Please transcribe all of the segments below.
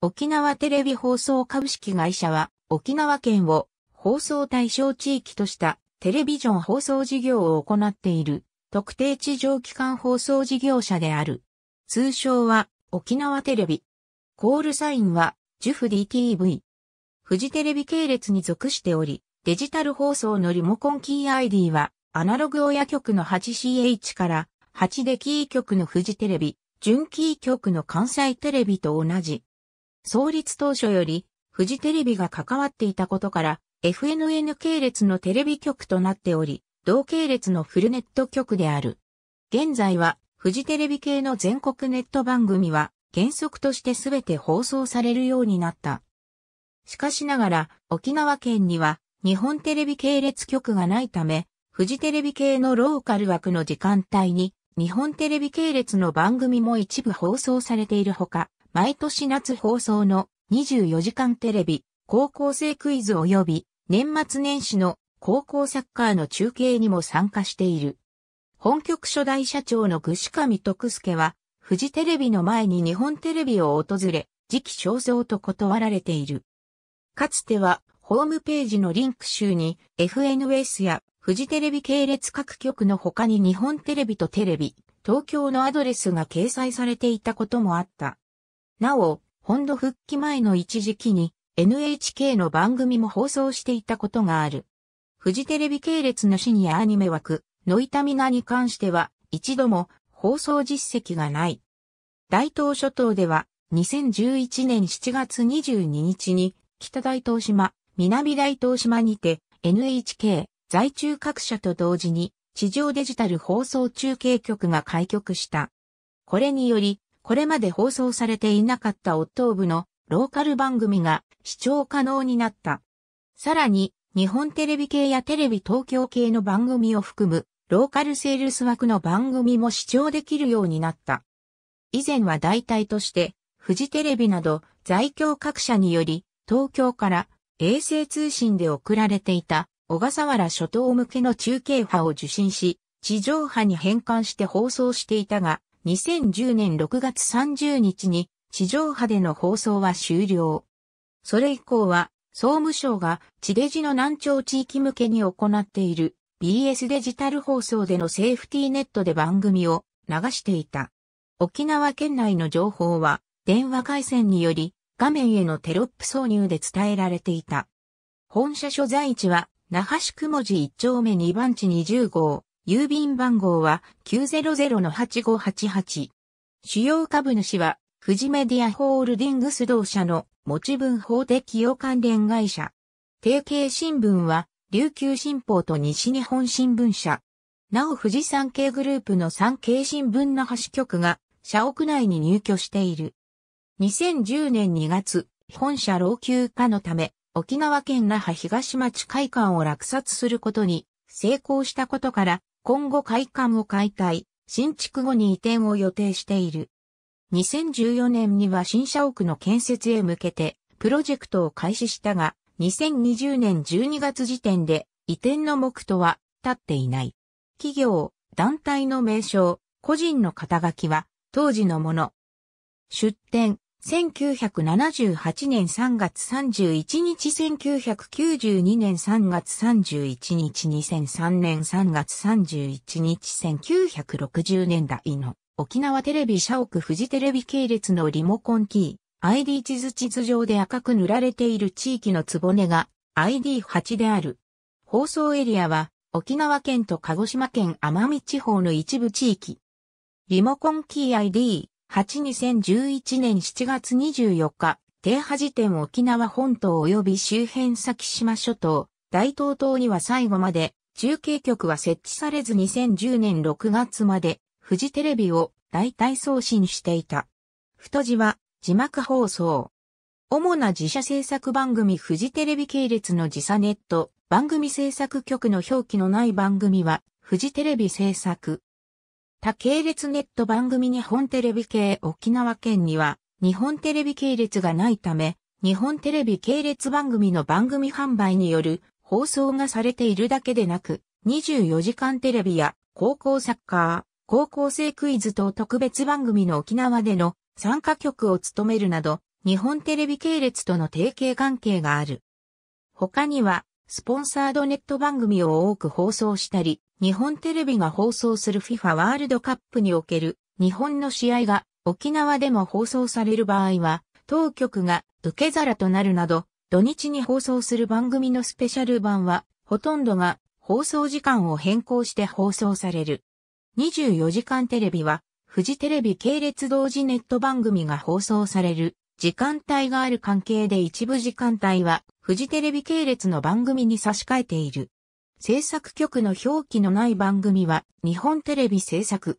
沖縄テレビ放送株式会社は、沖縄県を放送対象地域としたテレビジョン放送事業を行っている特定地上機関放送事業者である。通称は沖縄テレビ。コールサインは JUFDTV。フジテレビ系列に属しており、デジタル放送のリモコンキー ID はアナログ親局の 8CH から8でキー局のフジテレビ、純キー局の関西テレビと同じ。創立当初より、フジテレビが関わっていたことから、FNN 系列のテレビ局となっており、同系列のフルネット局である。現在は、フジテレビ系の全国ネット番組は、原則として全て放送されるようになった。しかしながら、沖縄県には、日本テレビ系列局がないため、フジテレビ系のローカル枠の時間帯に、日本テレビ系列の番組も一部放送されているほか、毎年夏放送の24時間テレビ、高校生クイズ及び年末年始の高校サッカーの中継にも参加している。本局初代社長の串上徳介は、フジテレビの前に日本テレビを訪れ、時期肖像と断られている。かつては、ホームページのリンク集に FNS やフジテレビ系列各局の他に日本テレビとテレビ、東京のアドレスが掲載されていたこともあった。なお、本土復帰前の一時期に NHK の番組も放送していたことがある。フジテレビ系列のシニアアニメ枠、ノイタミナに関しては、一度も放送実績がない。大東諸島では、2011年7月22日に、北大東島、南大東島にて、NHK、在中各社と同時に、地上デジタル放送中継局が開局した。これにより、これまで放送されていなかったオットー部のローカル番組が視聴可能になった。さらに、日本テレビ系やテレビ東京系の番組を含む、ローカルセールス枠の番組も視聴できるようになった。以前は代替として、フジテレビなど在京各社により、東京から衛星通信で送られていた小笠原諸島向けの中継波を受信し、地上波に変換して放送していたが、2010年6月30日に地上波での放送は終了。それ以降は総務省が地デジの南朝地域向けに行っている BS デジタル放送でのセーフティーネットで番組を流していた。沖縄県内の情報は電話回線により画面へのテロップ挿入で伝えられていた。本社所在地は那覇市雲寺1丁目2番地20号。郵便番号は900-8588。主要株主は、富士メディアホールディングス同社の持ち分法的用関連会社。提携新聞は、琉球新報と西日本新聞社。なお富士山系グループの産経新聞那覇支局が、社屋内に入居している。2010年2月、本社老朽化のため、沖縄県那覇東町会館を落札することに成功したことから、今後会館を解体、新築後に移転を予定している。2014年には新社屋の建設へ向けてプロジェクトを開始したが、2020年12月時点で移転の目途は立っていない。企業、団体の名称、個人の肩書きは当時のもの。出展。1978年3月31日、1992年3月31日、2003年3月31日、1960年代の沖縄テレビ社屋フジテレビ系列のリモコンキー、ID 地図地図上で赤く塗られている地域のつぼねが ID8 である。放送エリアは沖縄県と鹿児島県奄美地方の一部地域。リモコンキー ID 82011年7月24日、停波時点沖縄本島及び周辺先島諸島、大東島には最後まで、中継局は設置されず2010年6月まで、富士テレビを代替送信していた。太字は、字幕放送。主な自社制作番組富士テレビ系列の時差ネット、番組制作局の表記のない番組は、富士テレビ制作。他系列ネット番組日本テレビ系沖縄県には日本テレビ系列がないため、日本テレビ系列番組の番組販売による放送がされているだけでなく、24時間テレビや高校サッカー、高校生クイズ等特別番組の沖縄での参加局を務めるなど、日本テレビ系列との提携関係がある。他には、スポンサードネット番組を多く放送したり、日本テレビが放送する FIFA ワールドカップにおける日本の試合が沖縄でも放送される場合は、当局が受け皿となるなど、土日に放送する番組のスペシャル版は、ほとんどが放送時間を変更して放送される。24時間テレビは、フジテレビ系列同時ネット番組が放送される時間帯がある関係で一部時間帯は、フジテレビ系列の番組に差し替えている。制作局の表記のない番組は日本テレビ制作。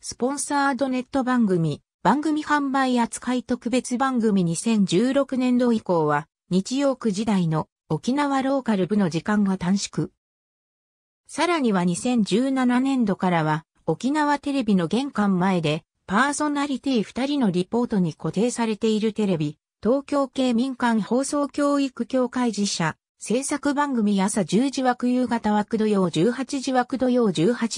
スポンサードネット番組、番組販売扱い特別番組2016年度以降は日曜9時台の沖縄ローカル部の時間が短縮。さらには2017年度からは沖縄テレビの玄関前でパーソナリティ2人のリポートに固定されているテレビ、東京系民間放送教育協会自社、制作番組朝10時枠夕方枠土曜18時枠土曜18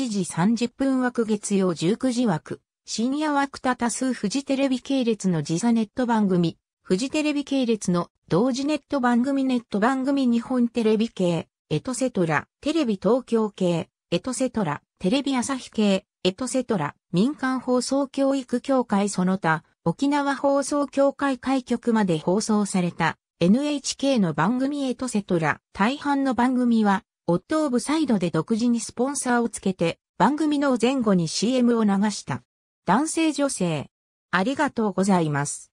時30分枠月曜19時枠。深夜枠多多数フジテレビ系列の時差ネット番組。フジテレビ系列の同時ネット番組ネット番組日本テレビ系。エトセトラ。テレビ東京系。エトセトラ。テレビ朝日系。エトセトラ。民間放送教育協会その他。沖縄放送協会開局まで放送された NHK の番組エトセトラ、大半の番組は、オットオブサイドで独自にスポンサーをつけて、番組の前後に CM を流した。男性女性、ありがとうございます。